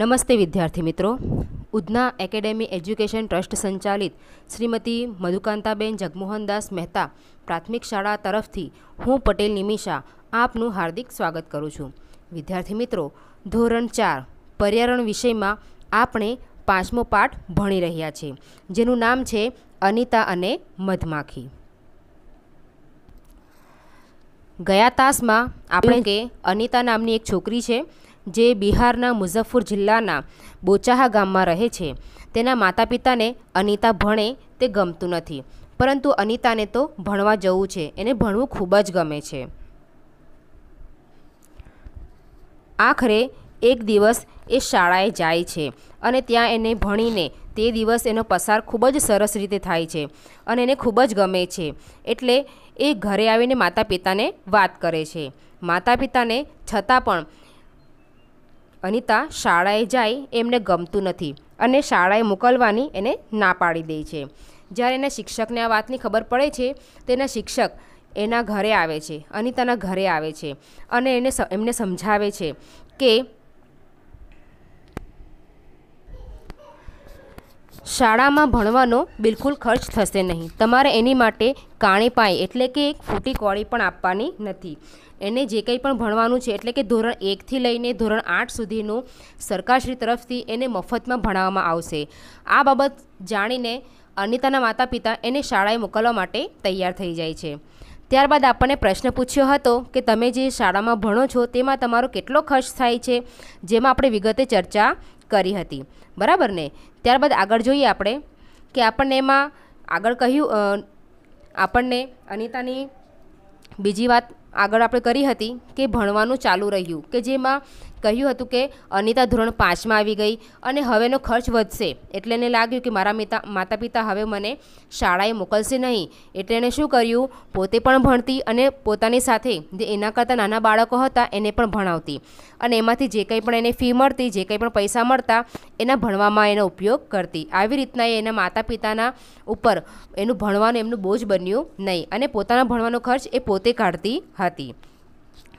નમસ્તે વિદ્યાર્થી મિત્રો ઉધના એકેડેમી એજ્યુકેશન ટ્રસ્ટ સંચાલિત શ્રીમતી મધુકાંતાબેન જગમોહનદાસ મહેતા પ્રાથમિક શાળા તરફથી હું પટેલ નિમિષા આપનું હાર્દિક સ્વાગત કરું છું વિદ્યાર્થી મિત્રો ધોરણ ચાર પર્યાવરણ વિષયમાં આપણે પાંચમો પાઠ ભણી રહ્યા છે જેનું નામ છે અનિતા અને મધમાખી ગયા તાસમાં આપણે કે અનિતા નામની એક છોકરી છે જે બિહારના મુઝફ્ફર જિલ્લાના બોચાહા ગામમાં રહે છે તેના માતા પિતાને અનિતા ભણે તે ગમતું નથી પરંતુ અનિતાને તો ભણવા જવું છે એને ભણવું ખૂબ જ ગમે છે આખરે એક દિવસ એ શાળાએ જાય છે અને ત્યાં એને ભણીને તે દિવસ એનો પસાર ખૂબ જ સરસ રીતે થાય છે અને એને ખૂબ જ ગમે છે એટલે એ ઘરે આવીને માતા પિતાને વાત કરે છે માતા પિતાને છતાં પણ અનિતા શાળાએ જાય એમને ગમતું નથી અને શાળાએ મોકલવાની એને ના પાડી દે છે જ્યારે એના શિક્ષકને આ વાતની ખબર પડે છે તેના શિક્ષક એના ઘરે આવે છે અનિતાના ઘરે આવે છે અને એને એમને સમજાવે છે કે શાળામાં ભણવાનો બિલકુલ ખર્ચ થશે નહીં તમારે એની માટે કાણી પાય એટલે કે એક ફૂટી કોળી પણ આપવાની નથી એને જે કંઈ પણ ભણવાનું છે એટલે કે ધોરણ એકથી લઈને ધોરણ આઠ સુધીનું સરકારશ્રી તરફથી એને મફતમાં ભણાવવામાં આવશે આ બાબત જાણીને અનિતાના માતા પિતા એને શાળાએ મોકલવા માટે તૈયાર થઈ જાય છે ત્યારબાદ આપણને પ્રશ્ન પૂછ્યો હતો કે તમે જે શાળામાં ભણો છો તેમાં તમારો કેટલો ખર્ચ થાય છે જેમાં આપણે વિગતે ચર્ચા કરી હતી બરાબર ને ત્યારબાદ આગળ જોઈએ આપણે કે આપણને એમાં આગળ કહ્યું આપણને અનિતાની બીજી વાત આગળ આપણે કરી હતી કે ભણવાનું ચાલુ રહ્યું કે જેમાં કહ્યું હતું કે અનિતા ધોરણ પાંચમાં આવી ગઈ અને હવેનો ખર્ચ વધશે એટલે એને લાગ્યું કે મારા માતા પિતા હવે મને શાળાએ મોકલશે નહીં એટલે એણે શું કર્યું પોતે પણ ભણતી અને પોતાની સાથે જે એના કરતાં નાના બાળકો હતા એને પણ ભણાવતી અને એમાંથી જે કંઈ પણ એને ફી મળતી જે કંઈ પણ પૈસા મળતા એના ભણવામાં એનો ઉપયોગ કરતી આવી રીતના એ એના માતા પિતાના ઉપર એનું ભણવાનું એમનું બોજ બન્યું નહીં અને પોતાના ભણવાનો ખર્ચ એ પોતે કાઢતી હતી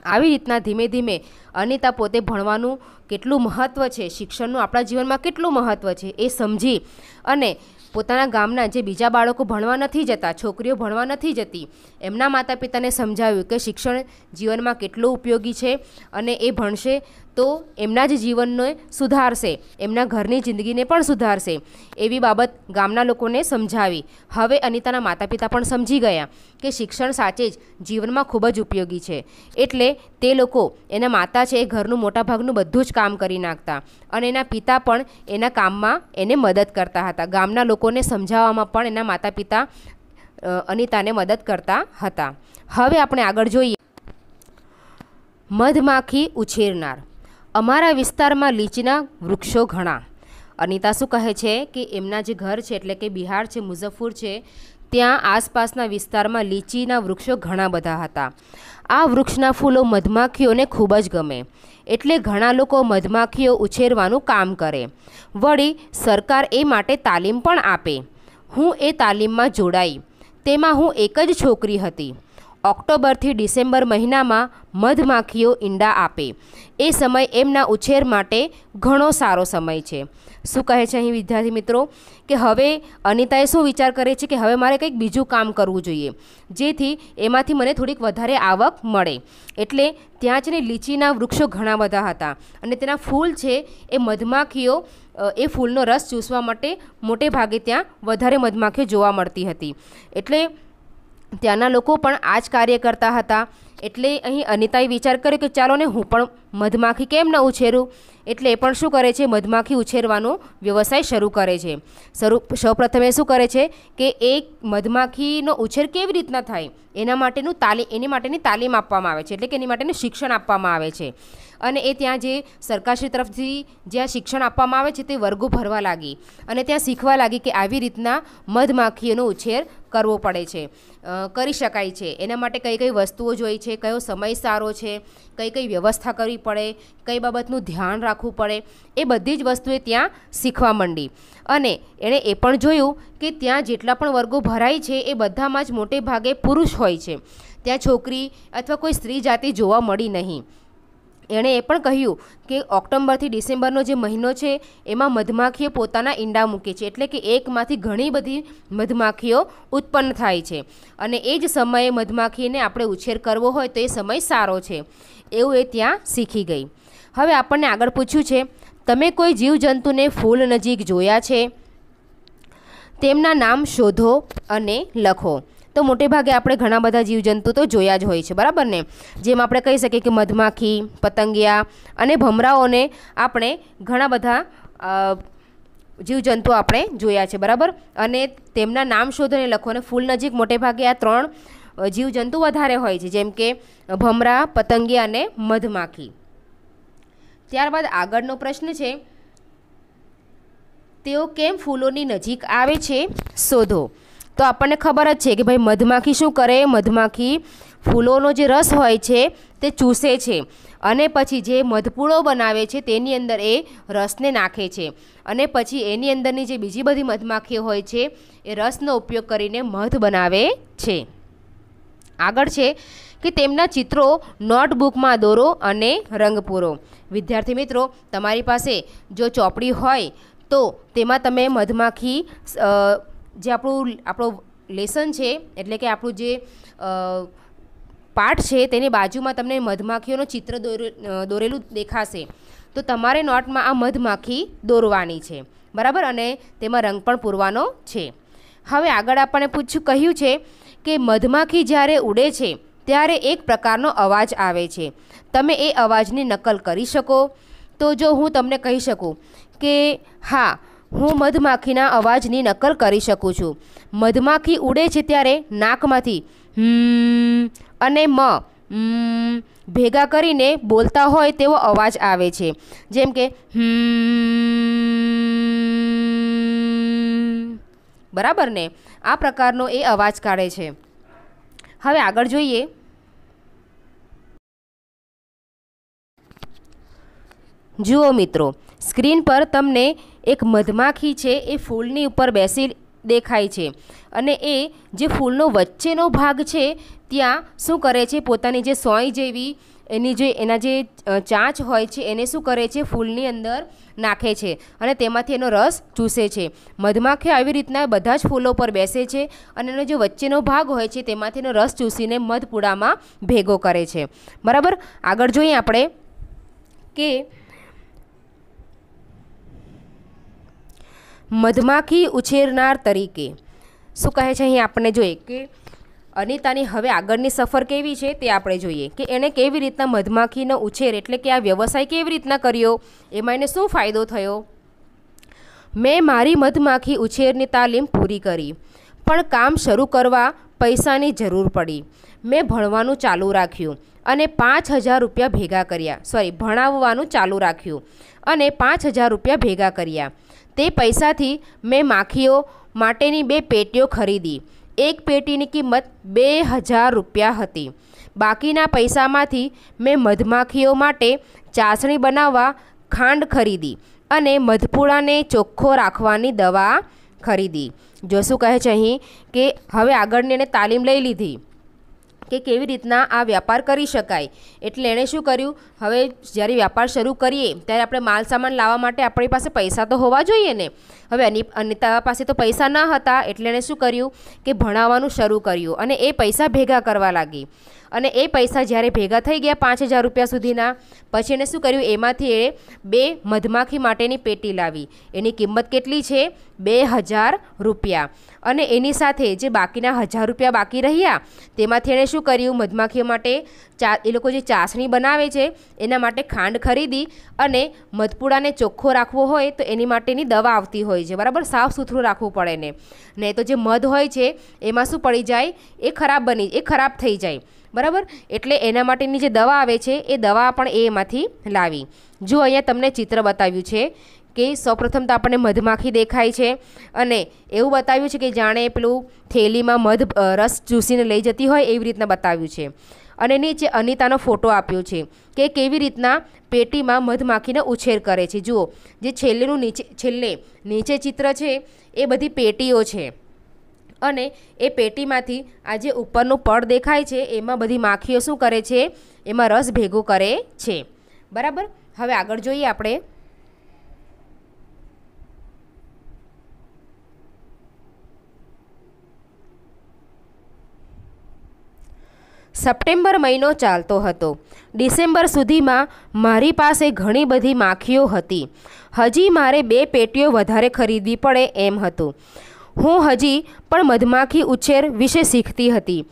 આવી રીતના ધીમે ધીમે અનિતા પોતે ભણવાનું કેટલું મહત્ત્વ છે શિક્ષણનું આપણા જીવનમાં કેટલું મહત્ત્વ છે એ સમજી અને પોતાના ગામના જે બીજા બાળકો ભણવા નથી જતા છોકરીઓ ભણવા નથી જતી એમના માતા પિતાને સમજાવ્યું કે શિક્ષણ જીવનમાં કેટલું ઉપયોગી છે અને એ ભણશે તો એમના જ જીવનને સુધારશે એમના ઘરની જિંદગીને પણ સુધારશે એવી બાબત ગામના લોકોને સમજાવી હવે અનિતાના માતા પિતા પણ સમજી ગયા કે શિક્ષણ સાચે જ જીવનમાં ખૂબ જ ઉપયોગી છે એટલે તે લોકો એના માતા છે એ ઘરનું મોટાભાગનું બધું જ કામ કરી નાખતા અને એના પિતા પણ એના કામમાં એને મદદ કરતા હતા ગામના લોકોને સમજાવવામાં પણ એના માતા પિતા અનિતાને મદદ કરતા હતા હવે આપણે આગળ જોઈએ મધમાખી ઉછેરનાર અમારા વિસ્તારમાં લીચીના વૃક્ષો ઘણા અનિતા શું કહે છે કે એમના જે ઘર છે એટલે કે બિહાર છે મુઝફ્ફર છે ત્યાં આસપાસના વિસ્તારમાં લીચીના વૃક્ષો ઘણા બધા હતા આ વૃક્ષના ફૂલો મધમાખીઓને ખૂબ જ ગમે એટલે ઘણા લોકો મધમાખીઓ ઉછેરવાનું કામ કરે વળી સરકાર એ માટે તાલીમ પણ આપે હું એ તાલીમમાં જોડાઈ તેમાં હું એક જ છોકરી હતી ઓક્ટોબરથી ડિસેમ્બર મહિનામાં મધમાખીઓ ઈંડા આપે એ સમય એમના ઉછેર માટે ઘણો સારો સમય છે શું કહે છે અહીં વિદ્યાર્થી મિત્રો કે હવે અનિતાએ શું વિચાર કરે છે કે હવે મારે કંઈક બીજું કામ કરવું જોઈએ જેથી એમાંથી મને થોડીક વધારે આવક મળે એટલે ત્યાં છે ને લીચીના વૃક્ષો ઘણા બધા હતા અને તેના ફૂલ છે એ મધમાખીઓ એ ફૂલનો રસ ચૂસવા માટે મોટે ભાગે ત્યાં વધારે મધમાખીઓ જોવા મળતી હતી એટલે ત્યાંના લોકો પણ આ જ કાર્ય કરતા હતા એટલે અહીં અનિતાએ વિચાર કર્યો કે ચાલો ને હું પણ મધમાખી કેમ ન ઉછેરું એટલે એ પણ શું કરે છે મધમાખી ઉછેરવાનો વ્યવસાય શરૂ કરે છે શરૂ સૌપ્રથમ એ શું કરે છે કે એ મધમાખીનો ઉછેર કેવી રીતના થાય એના માટેનું તાલીમ એની માટેની તાલીમ આપવામાં આવે છે એટલે કે એની માટેનું શિક્ષણ આપવામાં આવે છે અને એ ત્યાં જે સરકારશ્રી તરફથી જ્યાં શિક્ષણ આપવામાં આવે છે તે વર્ગો ભરવા લાગી અને ત્યાં શીખવા લાગી કે આવી રીતના મધમાખીઓનો ઉછેર કરવો પડે છે કરી શકાય છે એના માટે કઈ કઈ વસ્તુઓ જોઈ છે કયો સમય સારો છે કઈ કઈ વ્યવસ્થા કરવી પડે કઈ બાબતનું ધ્યાન રાખવું પડે એ બધી જ વસ્તુએ ત્યાં શીખવા માંડી અને એણે એ પણ જોયું કે ત્યાં જેટલા પણ વર્ગો ભરાય છે એ બધામાં જ મોટે ભાગે પુરુષ હોય છે ત્યાં છોકરી અથવા કોઈ સ્ત્રી જાતિ જોવા મળી નહીં એણે એ પણ કહ્યું કે ઓક્ટોબરથી ડિસેમ્બરનો જે મહિનો છે એમાં મધમાખીઓ પોતાના ઈંડા મૂકે છે એટલે કે એકમાંથી ઘણી બધી મધમાખીઓ ઉત્પન્ન થાય છે અને એ જ સમયે મધમાખીને આપણે ઉછેર કરવો હોય તો એ સમય સારો છે એવું એ ત્યાં શીખી ગઈ હવે આપણને આગળ પૂછ્યું છે તમે કોઈ જીવજંતુને ફૂલ નજીક જોયા છે તેમના નામ શોધો અને લખો તો મોટેભાગે આપણે ઘણા બધા જીવજંતુ તો જોયા જ હોય છે બરાબર ને જેમ આપણે કહી શકીએ કે મધમાખી પતંગિયા અને ભમરાઓને આપણે ઘણા બધા જીવજંતુ આપણે જોયા છે બરાબર અને તેમના નામ શોધને લખો અને ફૂલ નજીક મોટે ભાગે આ ત્રણ જીવજંતુ વધારે હોય છે જેમ કે ભમરા પતંગિયા અને મધમાખી ત્યારબાદ આગળનો પ્રશ્ન છે તેઓ કેમ ફૂલોની નજીક આવે છે શોધો તો આપણને ખબર જ છે કે ભાઈ મધમાખી શું કરે મધમાખી ફૂલોનો જે રસ હોય છે તે ચૂસે છે અને પછી જે મધપૂળો બનાવે છે તેની અંદર એ રસને નાખે છે અને પછી એની અંદરની જે બીજી બધી મધમાખીઓ હોય છે એ રસનો ઉપયોગ કરીને મધ બનાવે છે આગળ છે કે તેમના ચિત્રો નોટબુકમાં દોરો અને રંગ પૂરો વિદ્યાર્થી મિત્રો તમારી પાસે જો ચોપડી હોય તો તેમાં તમે મધમાખી જે આપણું આપણો લેસન છે એટલે કે આપણું જે પાઠ છે તેની બાજુમાં તમને મધમાખીઓનું ચિત્ર દોરેલું દેખાશે તો તમારે નોટમાં આ મધમાખી દોરવાની છે બરાબર અને તેમાં રંગ પણ પૂરવાનો છે હવે આગળ આપણને પૂછ્યું કહ્યું છે કે મધમાખી જ્યારે ઉડે છે ત્યારે એક પ્રકારનો અવાજ આવે છે તમે એ અવાજની નકલ કરી શકો તો જો હું તમને કહી શકું કે હા હું મધમાખીના અવાજની નકલ કરી શકું છું મધમાખી ઉડે છે ત્યારે નાકમાંથી અને મ ભેગા કરીને બોલતા હોય તેવો અવાજ આવે છે જેમ કે બરાબર ને આ પ્રકારનો એ અવાજ કાઢે છે હવે આગળ જોઈએ જુઓ મિત્રો સ્ક્રીન પર તમને એક મધમાખી છે એ ફૂલની ઉપર બેસી દેખાય છે અને એ જે ફૂલનો વચ્ચેનો ભાગ છે ત્યાં શું કરે છે પોતાની જે સોય જેવી એની જે એના જે ચાંચ હોય છે એને શું કરે છે ફૂલની અંદર નાખે છે અને તેમાંથી એનો રસ ચૂસે છે મધમાખી આવી રીતના બધા જ ફૂલો પર બેસે છે અને એનો જે વચ્ચેનો ભાગ હોય છે તેમાંથી એનો રસ ચૂસીને મધપૂડામાં ભેગો કરે છે બરાબર આગળ જોઈએ આપણે કે મધમાખી ઉછેરનાર તરીકે શું કહે છે અહીં આપણે જોઈએ કે અનિતાની હવે આગળની સફર કેવી છે તે આપણે જોઈએ કે એણે કેવી રીતના મધમાખીનો ઉછેર એટલે કે આ વ્યવસાય કેવી રીતના કર્યો એમાં એને શું ફાયદો થયો મેં મારી મધમાખી ઉછેરની તાલીમ પૂરી કરી પણ કામ શરૂ કરવા પૈસાની જરૂર પડી મેં ભણવાનું ચાલુ રાખ્યું અને પાંચ હજાર રૂપિયા ભેગા કર્યા સોરી ભણાવવાનું ચાલુ રાખ્યું અને પાંચ હજાર રૂપિયા ભેગા કર્યા તે પૈસાથી મેં માખીઓ માટેની બે પેટીઓ ખરીદી એક પેટીની કિંમત બે હજાર રૂપિયા હતી બાકીના પૈસામાંથી મેં મધમાખીઓ માટે ચાસણી બનાવવા ખાંડ ખરીદી અને મધપૂળાને ચોખ્ખો રાખવાની દવા ખરીદી જોશું કહે છે અહીં કે હવે આગળની એને તાલીમ લઈ લીધી કે કેવી રીતના આ વ્યાપાર કરી શકાય એટલે એણે શું કર્યું હવે જ્યારે વ્યાપાર શરૂ કરીએ ત્યારે આપણે માલ સામાન લાવવા માટે આપણી પાસે પૈસા તો હોવા જોઈએ ને હવે અનિ અનિતા પાસે તો પૈસા ન હતા એટલે એણે શું કર્યું કે ભણાવવાનું શરૂ કર્યું અને એ પૈસા ભેગા કરવા લાગી અને એ પૈસા જ્યારે ભેગા થઈ ગયા પાંચ હજાર રૂપિયા સુધીના પછી એને શું કર્યું એમાંથી એ બે મધમાખી માટેની પેટી લાવી એની કિંમત કેટલી છે બે હજાર રૂપિયા અને એની સાથે જે બાકીના હજાર રૂપિયા બાકી રહ્યા તેમાંથી એણે શું કર્યું મધમાખીઓ માટે ચા એ લોકો જે ચાસણી બનાવે છે એના માટે ખાંડ ખરીદી અને મધપુડાને ચોખ્ખો રાખવો હોય તો એની માટેની દવા આવતી હોય છે બરાબર સાફ સુથરું રાખવું પડે ને નહીં તો જે મધ હોય છે એમાં શું પડી જાય એ ખરાબ બની એ ખરાબ થઈ જાય બરાબર એટલે એના માટેની જે દવા આવે છે એ દવા પણ એમાંથી લાવી જો અહીંયા તમને ચિત્ર બતાવ્યું છે કે સૌપ્રથમ તો આપણને મધમાખી દેખાય છે અને એવું બતાવ્યું છે કે જાણે પેલું થેલીમાં મધ રસ ચૂસીને લઈ જતી હોય એવી રીતના બતાવ્યું છે અને નીચે અનિતાનો ફોટો આપ્યો છે કે કેવી રીતના પેટીમાં મધમાખીનો ઉછેર કરે છે જુઓ જે છેલ્લેનું નીચે છેલ્લે નીચે ચિત્ર છે એ બધી પેટીઓ છે અને એ પેટીમાંથી આ જે ઉપરનું પડ દેખાય છે એમાં બધી માખીઓ શું કરે છે એમાં રસ ભેગો કરે છે બરાબર હવે આગળ જોઈએ આપણે સપ્ટેમ્બર મહિનો ચાલતો હતો ડિસેમ્બર સુધીમાં મારી પાસે ઘણી બધી માખીઓ હતી હજી મારે બે પેટીઓ વધારે ખરીદવી પડે એમ હતું હું હજી પણ મધમાખી ઉછેર વિશે શીખતી હતી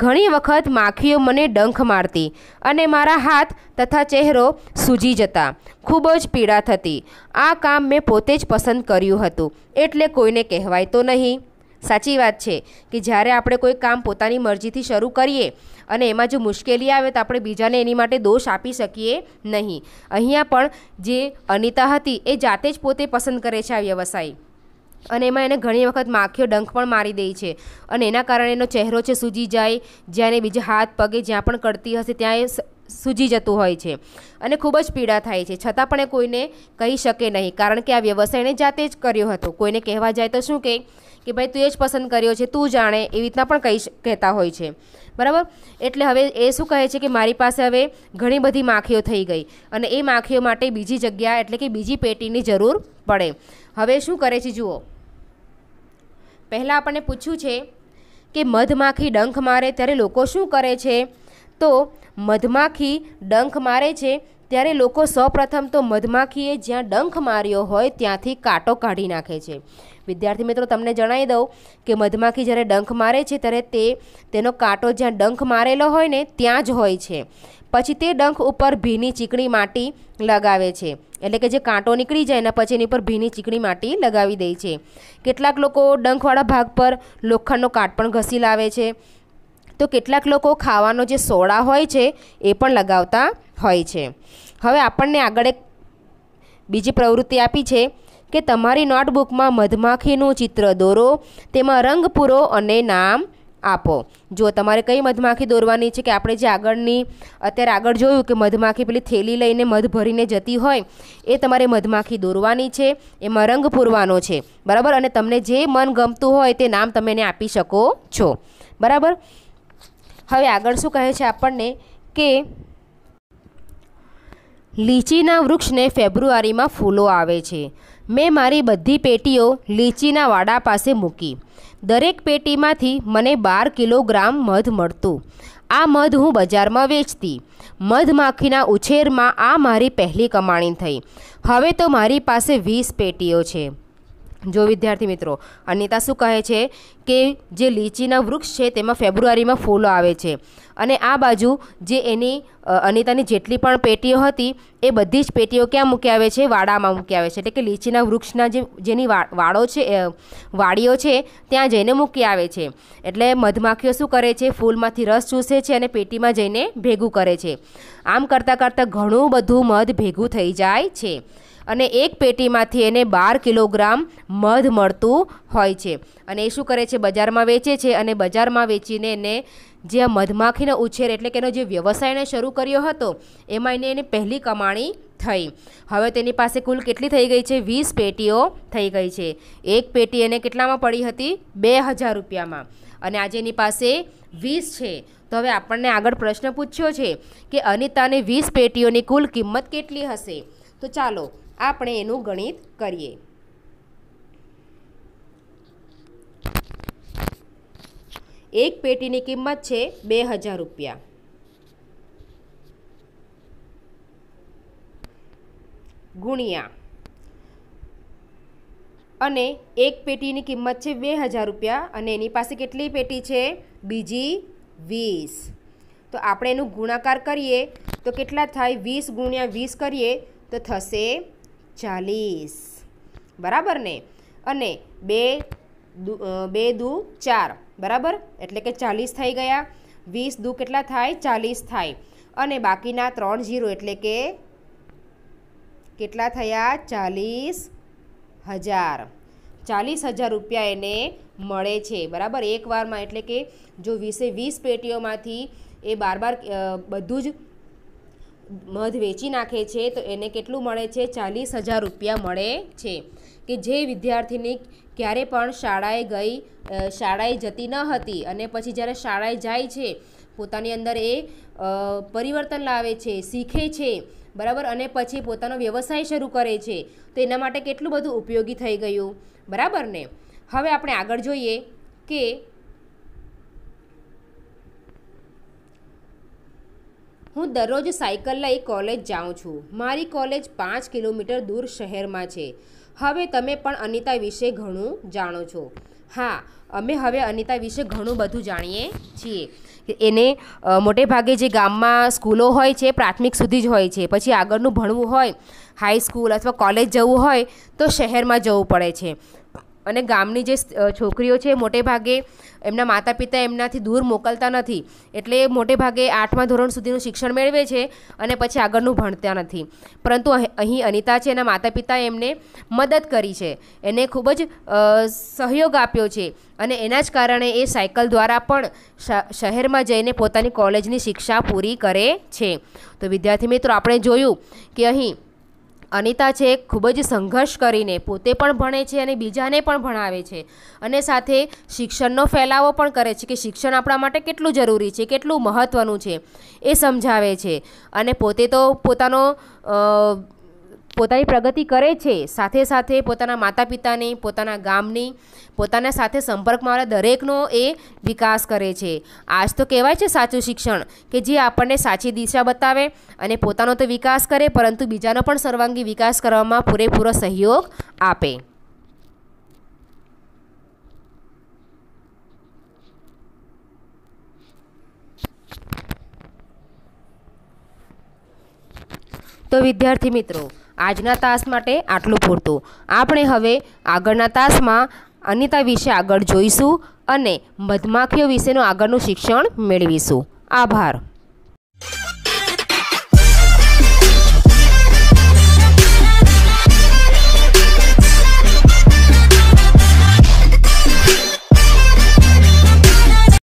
ઘણી વખત માખીઓ મને ડંખ મારતી અને મારા હાથ તથા ચહેરો સૂજી જતા ખૂબ જ પીડા થતી આ કામ મેં પોતે જ પસંદ કર્યું હતું એટલે કોઈને કહેવાય તો નહીં સાચી વાત છે કે જ્યારે આપણે કોઈ કામ પોતાની મરજીથી શરૂ કરીએ અને એમાં જો મુશ્કેલી આવે તો આપણે બીજાને એની માટે દોષ આપી શકીએ નહીં અહીંયા પણ જે અનિતા હતી એ જાતે જ પોતે પસંદ કરે છે આ વ્યવસાય અને એમાં એને ઘણી વખત માખીઓ ડંખ પણ મારી દે છે અને એના કારણે એનો ચહેરો છે સૂજી જાય જ્યાં એને બીજા હાથ પગે જ્યાં પણ કરતી હશે ત્યાં એ સૂજી જતું હોય છે અને ખૂબ જ પીડા થાય છે છતાં પણ એ કોઈને કહી શકે નહીં કારણ કે આ વ્યવસાયને જાતે જ કર્યો હતો કોઈને કહેવા જાય તો શું કહે કે ભાઈ તું એ જ પસંદ કર્યો છે તું જાણે એવી રીતના પણ કહી કહેતા હોય છે બરાબર એટલે હવે એ શું કહે છે કે મારી પાસે હવે ઘણી બધી માખીઓ થઈ ગઈ અને એ માખીઓ માટે બીજી જગ્યા એટલે કે બીજી પેટીની જરૂર પડે હવે શું કરે છે જુઓ પહેલાં આપણને પૂછ્યું છે કે મધમાખી ડંખ મારે ત્યારે લોકો શું કરે છે તો મધમાખી ડંખ મારે છે ત્યારે લોકો સૌપ્રથમ તો મધમાખીએ જ્યાં ડંખ માર્યો હોય ત્યાંથી કાંટો કાઢી નાખે છે વિદ્યાર્થી મિત્રો તમને જણાવી દઉં કે મધમાખી જ્યારે ડંખ મારે છે ત્યારે તે તેનો કાંટો જ્યાં ડંખ મારેલો હોય ને ત્યાં જ હોય છે પછી તે ડંખ ઉપર ભીની ચીકણી માટી લગાવે છે એટલે કે જે કાંટો નીકળી જાય ને પછી એની ઉપર ભીની ચીકણી માટી લગાવી દે છે કેટલાક લોકો ડંખવાળા ભાગ પર લોખંડનો કાટ પણ ઘસી લાવે છે તો કેટલાક લોકો ખાવાનો જે સોડા હોય છે એ પણ લગાવતા હોય છે હવે આપણને આગળ એક બીજી પ્રવૃત્તિ આપી છે કે તમારી નોટબુકમાં મધમાખીનું ચિત્ર દોરો તેમાં રંગ પૂરો અને નામ આપો જો તમારે કઈ મધમાખી દોરવાની છે કે આપણે જે આગળની અત્યારે આગળ જોયું કે મધમાખી પેલી થેલી લઈને મધ ભરીને જતી હોય એ તમારે મધમાખી દોરવાની છે એમાં રંગ પૂરવાનો છે બરાબર અને તમને જે મન ગમતું હોય તે નામ તમે એને આપી શકો છો બરાબર હવે આગળ શું કહે છે આપણને કે લીચીના વૃક્ષને ફેબ્રુઆરીમાં ફૂલો આવે છે મેં મારી બધી પેટીઓ લીચીના વાડા પાસે મૂકી દરેક પેટીમાંથી મને બાર કિલોગ્રામ મધ મળતું આ મધ હું બજારમાં વેચતી મધમાખીના ઉછેરમાં આ મારી પહેલી કમાણી થઈ હવે તો મારી પાસે વીસ પેટીઓ છે જો વિદ્યાર્થી મિત્રો અનિતા શું કહે છે કે જે લીચીના વૃક્ષ છે તેમાં ફેબ્રુઆરીમાં ફૂલો આવે છે અને આ બાજુ જે એની અનિતાની જેટલી પણ પેટીઓ હતી એ બધી જ પેટીઓ ક્યાં મૂકી આવે છે વાડામાં મૂકી આવે છે એટલે કે લીચીના વૃક્ષના જે જેની વાળો છે વાડીઓ છે ત્યાં જઈને મૂકી આવે છે એટલે મધમાખીઓ શું કરે છે ફૂલમાંથી રસ ચૂસે છે અને પેટીમાં જઈને ભેગું કરે છે આમ કરતાં કરતાં ઘણું બધું મધ ભેગું થઈ જાય છે અને એક પેટીમાંથી એને બાર કિલોગ્રામ મધ મળતું હોય છે અને એ શું કરે છે બજારમાં વેચે છે અને બજારમાં વેચીને એને જે આ મધમાખીનો ઉછેર એટલે કે એનો જે વ્યવસાય એણે શરૂ કર્યો હતો એમાં એને એની પહેલી કમાણી થઈ હવે તેની પાસે કુલ કેટલી થઈ ગઈ છે વીસ પેટીઓ થઈ ગઈ છે એક પેટી એને કેટલામાં પડી હતી બે હજાર રૂપિયામાં અને આજે એની પાસે વીસ છે તો હવે આપણને આગળ પ્રશ્ન પૂછ્યો છે કે અનિતાને વીસ પેટીઓની કુલ કિંમત કેટલી હશે તો ચાલો આપણે એનું ગણિત કરીએ એક પેટીની કિંમત છે બે હજાર રૂપિયા ગુણ્યા અને એક પેટીની કિંમત છે બે હજાર રૂપિયા અને એની પાસે કેટલી પેટી છે બીજી વીસ તો આપણે એનું ગુણાકાર કરીએ તો કેટલા થાય વીસ ગુણ્યા વીસ કરીએ તો થશે ચાલીસ બરાબર ને અને બે બે દુ ચાર બરાબર એટલે કે ચાલીસ થઈ ગયા વીસ દુ કેટલા થાય ચાલીસ થાય અને બાકીના ત્રણ જીરો એટલે કે કેટલા થયા ચાલીસ હજાર ચાલીસ હજાર રૂપિયા એને મળે છે બરાબર એકવારમાં એટલે કે જો વીસે વીસ પેટીઓમાંથી એ બાર બાર બધું જ મધ વેચી નાખે છે તો એને કેટલું મળે છે ચાલીસ હજાર રૂપિયા મળે છે કે જે વિદ્યાર્થીની ક્યારે પણ શાળાએ ગઈ શાળાએ જતી ન હતી અને પછી જ્યારે શાળાએ જાય છે પોતાની અંદર એ પરિવર્તન લાવે છે શીખે છે બરાબર અને પછી પોતાનો વ્યવસાય શરૂ કરે છે તો એના માટે કેટલું બધું ઉપયોગી થઈ ગયું બરાબર ને હવે આપણે આગળ જોઈએ કે હું દરરોજ સાયકલ લઈ કોલેજ જાઉં છું મારી કોલેજ પાંચ કિલોમીટર દૂર શહેરમાં છે હવે તમે પણ અનિતા વિશે ઘણું જાણો છો હા અમે હવે અનિતા વિશે ઘણું બધું જાણીએ છીએ એને મોટે ભાગે જે ગામમાં સ્કૂલો હોય છે પ્રાથમિક સુધી જ હોય છે પછી આગળનું ભણવું હોય હાઈસ્કૂલ અથવા કોલેજ જવું હોય તો શહેરમાં જવું પડે છે અને ગામની જે છોકરીઓ છે મોટે ભાગે એમના માતા પિતા એમનાથી દૂર મોકલતા નથી એટલે મોટે ભાગે આઠમા ધોરણ સુધીનું શિક્ષણ મેળવે છે અને પછી આગળનું ભણતા નથી પરંતુ અહીં અનિતા છે એના માતા પિતાએ એમને મદદ કરી છે એને ખૂબ જ સહયોગ આપ્યો છે અને એના જ કારણે એ સાયકલ દ્વારા પણ શહેરમાં જઈને પોતાની કોલેજની શિક્ષા પૂરી કરે છે તો વિદ્યાર્થી મિત્રો આપણે જોયું કે અહીં અનિતા છે ખૂબ જ સંઘર્ષ કરીને પોતે પણ ભણે છે અને બીજાને પણ ભણાવે છે અને સાથે શિક્ષણનો ફેલાવો પણ કરે છે કે શિક્ષણ આપણા માટે કેટલું જરૂરી છે કેટલું મહત્ત્વનું છે એ સમજાવે છે અને પોતે તો પોતાનો પોતાની પ્રગતિ કરે છે સાથે સાથે પોતાના માતા પિતાની પોતાના ગામની પોતાના સાથે સંપર્કમાં આવેલા દરેકનો એ વિકાસ કરે છે આજ તો કહેવાય છે સાચું શિક્ષણ કે જે આપણને સાચી દિશા બતાવે અને પોતાનો તો વિકાસ કરે પરંતુ બીજાનો પણ સર્વાંગી વિકાસ કરવામાં પૂરેપૂરો સહયોગ આપે તો વિદ્યાર્થી મિત્રો આજના તાસ માટે આટલું પૂરતું આપણે હવે આગળના તાસમાં અનિતા વિશે આગળ જોઈશું અને મધમાખીઓ વિશેનું આગળનું શિક્ષણ મેળવીશું આભાર